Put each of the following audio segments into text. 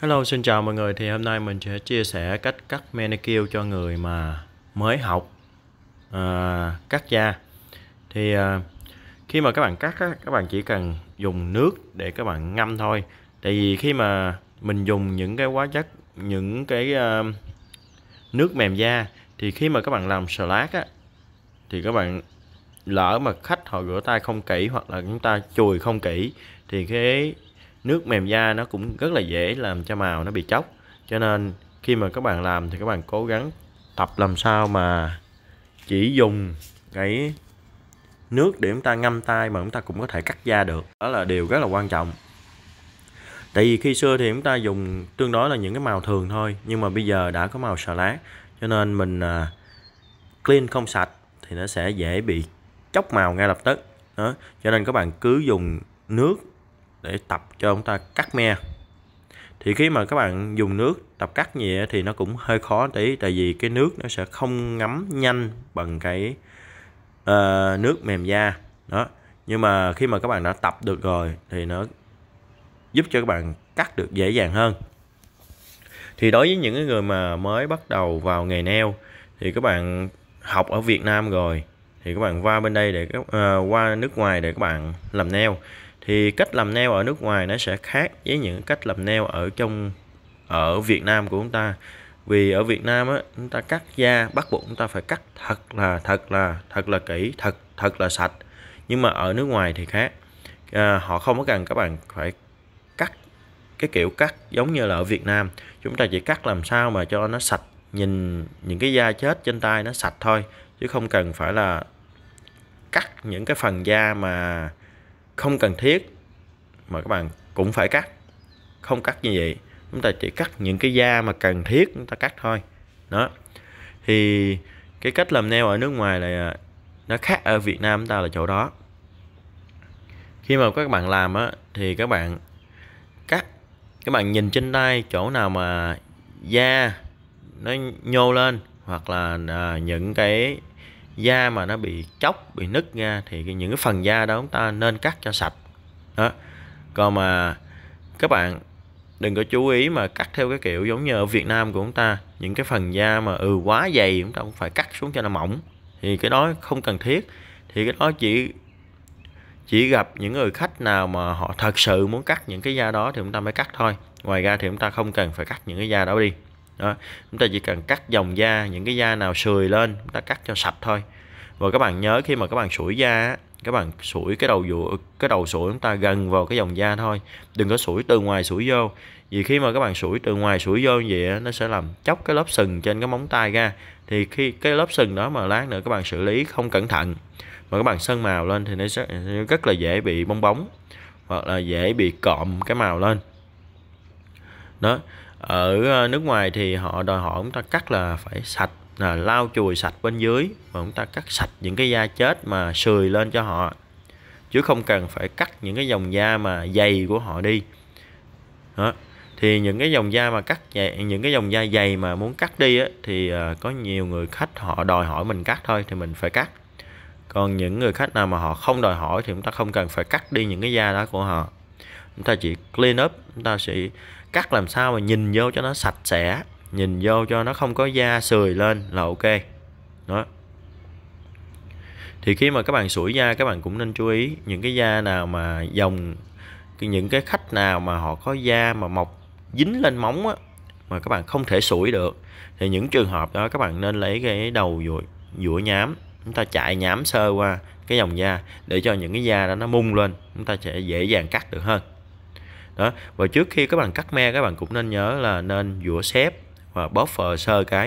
Hello, xin chào mọi người. Thì hôm nay mình sẽ chia sẻ cách cắt manicure cho người mà mới học à, cắt da. Thì à, khi mà các bạn cắt, á, các bạn chỉ cần dùng nước để các bạn ngâm thôi. Tại vì khi mà mình dùng những cái hóa chất, những cái à, nước mềm da, thì khi mà các bạn làm slack á, thì các bạn lỡ mà khách họ rửa tay không kỹ hoặc là chúng ta chùi không kỹ thì cái nước mềm da nó cũng rất là dễ làm cho màu nó bị chóc cho nên khi mà các bạn làm thì các bạn cố gắng tập làm sao mà chỉ dùng cái nước để chúng ta ngâm tay mà chúng ta cũng có thể cắt da được đó là điều rất là quan trọng tại vì khi xưa thì chúng ta dùng tương đối là những cái màu thường thôi nhưng mà bây giờ đã có màu sờ lá cho nên mình à, clean không sạch thì nó sẽ dễ bị chóc màu ngay lập tức đó cho nên các bạn cứ dùng nước để tập cho chúng ta cắt me thì khi mà các bạn dùng nước tập cắt nhẹ thì nó cũng hơi khó tí tại vì cái nước nó sẽ không ngấm nhanh bằng cái uh, nước mềm da đó nhưng mà khi mà các bạn đã tập được rồi thì nó giúp cho các bạn cắt được dễ dàng hơn thì đối với những người mà mới bắt đầu vào nghề neo thì các bạn học ở Việt Nam rồi thì các bạn qua bên đây để các, uh, qua nước ngoài để các bạn làm neo thì cách làm nail ở nước ngoài nó sẽ khác với những cách làm nail ở trong ở Việt Nam của chúng ta vì ở Việt Nam á chúng ta cắt da bắt buộc chúng ta phải cắt thật là thật là thật là kỹ thật thật là sạch nhưng mà ở nước ngoài thì khác à, họ không có cần các bạn phải cắt cái kiểu cắt giống như là ở Việt Nam chúng ta chỉ cắt làm sao mà cho nó sạch nhìn những cái da chết trên tay nó sạch thôi chứ không cần phải là cắt những cái phần da mà không cần thiết mà các bạn cũng phải cắt không cắt như vậy chúng ta chỉ cắt những cái da mà cần thiết chúng ta cắt thôi đó thì cái cách làm nail ở nước ngoài là nó khác ở Việt Nam chúng ta là chỗ đó khi mà các bạn làm á thì các bạn cắt các bạn nhìn trên tay chỗ nào mà da nó nhô lên hoặc là à, những cái da mà nó bị chóc bị nứt ra thì những cái phần da đó chúng ta nên cắt cho sạch đó còn mà các bạn đừng có chú ý mà cắt theo cái kiểu giống như ở Việt Nam của chúng ta những cái phần da mà ừ quá dày chúng ta cũng phải cắt xuống cho nó mỏng thì cái đó không cần thiết thì cái đó chỉ chỉ gặp những người khách nào mà họ thật sự muốn cắt những cái da đó thì chúng ta mới cắt thôi ngoài ra thì chúng ta không cần phải cắt những cái da đó đi đó chúng ta chỉ cần cắt dòng da những cái da nào sười lên chúng ta cắt cho sạch thôi và các bạn nhớ khi mà các bạn sủi da các bạn sủi cái đầu dũa cái đầu sủi chúng ta gần vào cái dòng da thôi đừng có sủi từ ngoài sủi vô vì khi mà các bạn sủi từ ngoài sủi vô như vậy nó sẽ làm chóc cái lớp sừng trên cái móng tay ra thì khi cái lớp sừng đó mà lát nữa các bạn xử lý không cẩn thận mà các bạn sơn màu lên thì nó sẽ rất là dễ bị bong bóng hoặc là dễ bị cộm cái màu lên đó ở ờ, nước ngoài thì họ đòi hỏi chúng ta cắt là phải sạch là lau chùi sạch bên dưới và chúng ta cắt sạch những cái da chết mà sười lên cho họ chứ không cần phải cắt những cái dòng da mà dày của họ đi đó. thì những cái dòng da mà cắt dày, những cái dòng da dày mà muốn cắt đi á, thì ờ, có nhiều người khách họ đòi hỏi mình cắt thôi thì mình phải cắt còn những người khách nào mà họ không đòi hỏi thì chúng ta không cần phải cắt đi những cái da đó của họ chúng ta chỉ clean up chúng ta sẽ cắt làm sao mà nhìn vô cho nó sạch sẽ nhìn vô cho nó không có da sười lên là ok đó thì khi mà các bạn sủi da các bạn cũng nên chú ý những cái da nào mà dòng những cái khách nào mà họ có da mà mọc dính lên móng á mà các bạn không thể sủi được thì những trường hợp đó các bạn nên lấy cái đầu dũi dũa nhám chúng ta chạy nhám sơ qua cái dòng da để cho những cái da đó nó mung lên chúng ta sẽ dễ dàng cắt được hơn đó và trước khi các bạn cắt me các bạn cũng nên nhớ là nên dũa xếp và bóp phờ sơ cái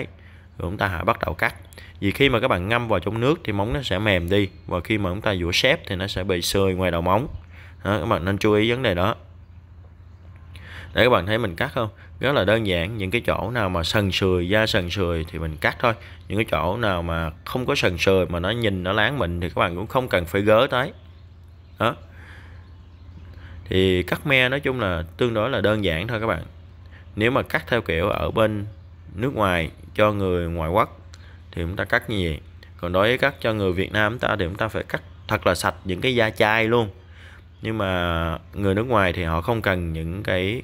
rồi chúng ta hãy bắt đầu cắt vì khi mà các bạn ngâm vào trong nước thì móng nó sẽ mềm đi và khi mà chúng ta dũa xếp thì nó sẽ bị sơi ngoài đầu móng đó, các bạn nên chú ý vấn đề đó để các bạn thấy mình cắt không rất là đơn giản những cái chỗ nào mà sần sùi da sần sùi thì mình cắt thôi những cái chỗ nào mà không có sần sùi mà nó nhìn nó láng mình thì các bạn cũng không cần phải gớ tới đó thì cắt me nói chung là tương đối là đơn giản thôi các bạn nếu mà cắt theo kiểu ở bên nước ngoài cho người ngoại quốc thì chúng ta cắt như vậy còn đối với cắt cho người Việt Nam chúng ta thì chúng ta phải cắt thật là sạch những cái da chai luôn nhưng mà người nước ngoài thì họ không cần những cái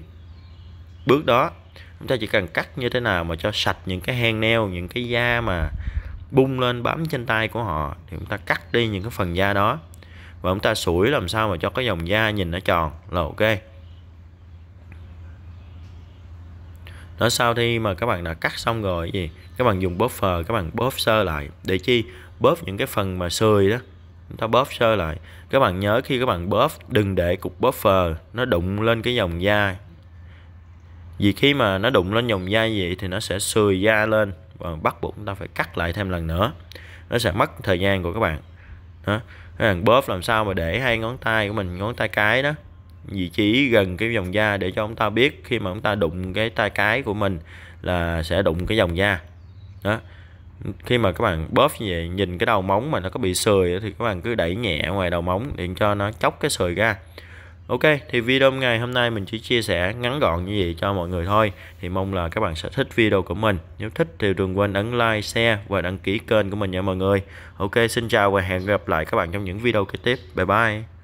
bước đó chúng ta chỉ cần cắt như thế nào mà cho sạch những cái hang neo những cái da mà bung lên bám trên tay của họ thì chúng ta cắt đi những cái phần da đó và chúng ta sủi làm sao mà cho cái dòng da nhìn nó tròn là ok nó sau khi mà các bạn đã cắt xong rồi gì các bạn dùng buffer các bạn bóp sơ lại để chi bóp những cái phần mà sười đó chúng ta bóp sơ lại các bạn nhớ khi các bạn bóp đừng để cục buffer nó đụng lên cái dòng da vì khi mà nó đụng lên dòng da vậy thì nó sẽ sười da lên và bắt buộc chúng ta phải cắt lại thêm lần nữa nó sẽ mất thời gian của các bạn đó hàng bóp làm sao mà để hai ngón tay của mình ngón tay cái đó vị trí gần cái vòng da để cho ông ta biết khi mà ông ta đụng cái tay cái của mình là sẽ đụng cái vòng da đó khi mà các bạn bóp như vậy nhìn cái đầu móng mà nó có bị sười thì các bạn cứ đẩy nhẹ ngoài đầu móng để cho nó chóc cái sười ra Ok, thì video ngày hôm nay mình chỉ chia sẻ ngắn gọn như vậy cho mọi người thôi. Thì mong là các bạn sẽ thích video của mình. Nếu thích thì đừng quên ấn like, share và đăng ký kênh của mình nha mọi người. Ok, xin chào và hẹn gặp lại các bạn trong những video kế tiếp. Bye bye.